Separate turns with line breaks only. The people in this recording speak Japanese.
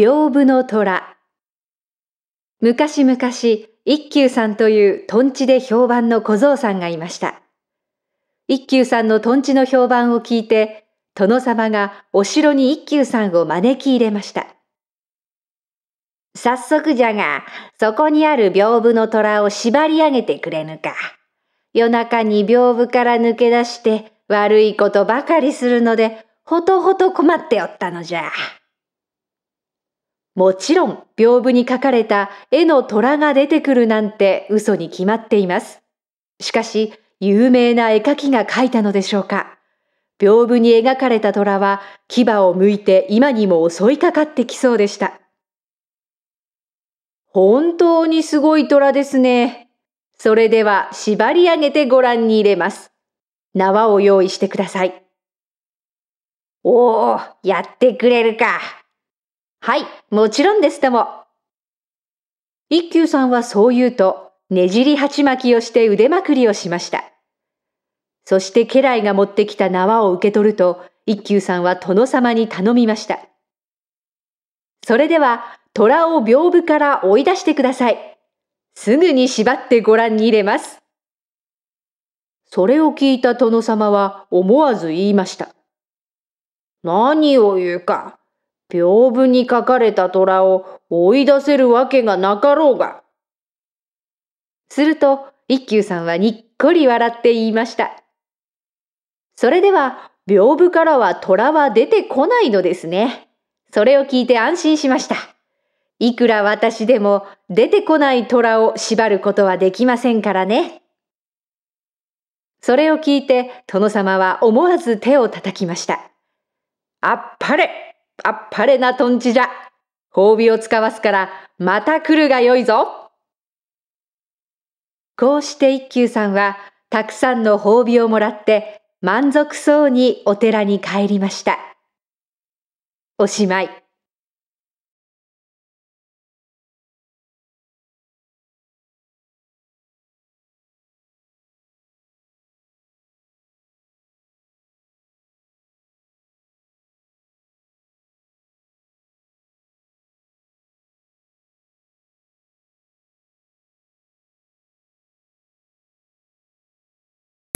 屏風の虎。昔々、一休さんというとんちで評判の小僧さんがいました。一休さんのとんちの評判を聞いて、殿様がお城に一休さんを招き入れました。早速じゃが、そこにある屏風の虎を縛り上げてくれぬか。夜中に屏風から抜け出して悪いことばかりするので、ほとほと困っておったのじゃ。もちろん、屏風に描かれた絵の虎が出てくるなんて嘘に決まっています。しかし、有名な絵描きが描いたのでしょうか。屏風に描かれた虎は牙を剥いて今にも襲いかかってきそうでした。本当にすごい虎ですね。それでは縛り上げてご覧に入れます。縄を用意してください。おお、やってくれるか。はい、もちろんですとも。一休さんはそう言うと、ねじり鉢巻きをして腕まくりをしました。そして家来が持ってきた縄を受け取ると、一休さんは殿様に頼みました。それでは、虎を屏風から追い出してください。すぐに縛ってご覧に入れます。それを聞いた殿様は思わず言いました。何を言うか。屏風に書かれた虎を追い出せるわけがなかろうが。すると、一休さんはにっこり笑って言いました。それでは、屏風からは虎は出てこないのですね。それを聞いて安心しました。いくら私でも出てこない虎を縛ることはできませんからね。それを聞いて殿様は思わず手を叩きました。あっぱれあっぱれなとんちじゃ。褒美を使わすから、また来るがよいぞ。こうして一休さんは、たくさんの褒美をもらって、満足そうにお寺に帰りました。おしまい。